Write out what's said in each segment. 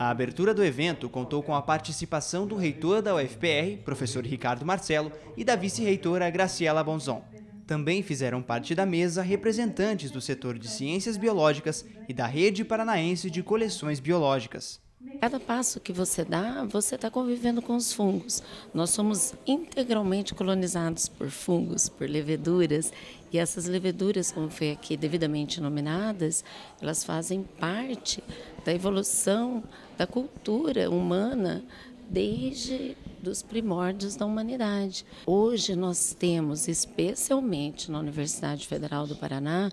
A abertura do evento contou com a participação do reitor da UFPR, professor Ricardo Marcelo, e da vice-reitora Graciela Bonzon. Também fizeram parte da mesa representantes do setor de ciências biológicas e da Rede Paranaense de Coleções Biológicas. Cada passo que você dá, você está convivendo com os fungos. Nós somos integralmente colonizados por fungos, por leveduras, e essas leveduras, como foi aqui devidamente nominadas, elas fazem parte da evolução da cultura humana desde dos primórdios da humanidade. Hoje nós temos, especialmente na Universidade Federal do Paraná,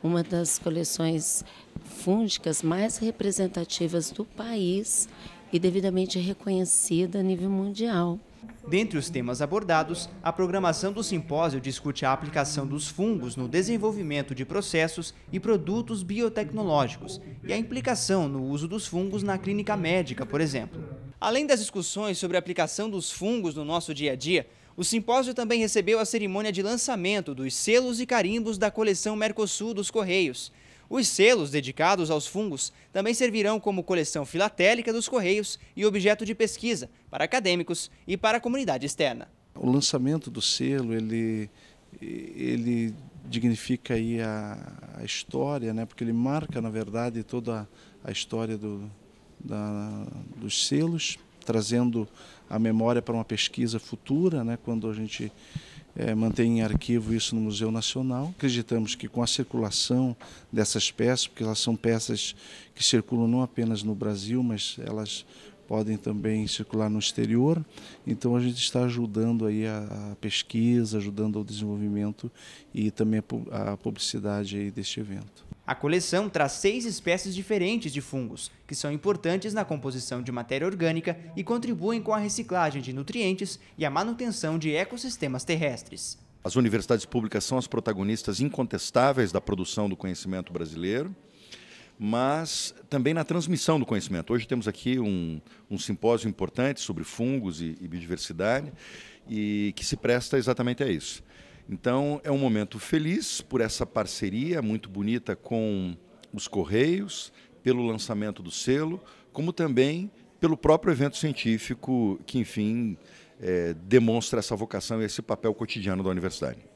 uma das coleções fúngicas mais representativas do país e devidamente reconhecida a nível mundial. Dentre os temas abordados, a programação do simpósio discute a aplicação dos fungos no desenvolvimento de processos e produtos biotecnológicos e a implicação no uso dos fungos na clínica médica, por exemplo. Além das discussões sobre a aplicação dos fungos no nosso dia a dia, o simpósio também recebeu a cerimônia de lançamento dos selos e carimbos da coleção Mercosul dos Correios. Os selos dedicados aos fungos também servirão como coleção filatélica dos Correios e objeto de pesquisa para acadêmicos e para a comunidade externa. O lançamento do selo, ele, ele dignifica aí a, a história, né? porque ele marca, na verdade, toda a história do, da, dos selos, trazendo a memória para uma pesquisa futura, né? quando a gente é, mantém em arquivo isso no Museu Nacional. Acreditamos que com a circulação dessas peças, porque elas são peças que circulam não apenas no Brasil, mas elas podem também circular no exterior. Então a gente está ajudando aí a, pesquisa, ajudando ao desenvolvimento e também a, publicidade aí deste evento. A coleção traz seis espécies diferentes de fungos, que são importantes na composição de matéria orgânica e contribuem com a reciclagem de nutrientes e a manutenção de ecossistemas terrestres. As universidades públicas são as protagonistas incontestáveis da produção do conhecimento brasileiro, mas também na transmissão do conhecimento. Hoje temos aqui um, um simpósio importante sobre fungos e, e biodiversidade, e que se presta exatamente a isso. Então é um momento feliz por essa parceria muito bonita com os Correios, pelo lançamento do selo, como também pelo próprio evento científico que, enfim, é, demonstra essa vocação e esse papel cotidiano da universidade.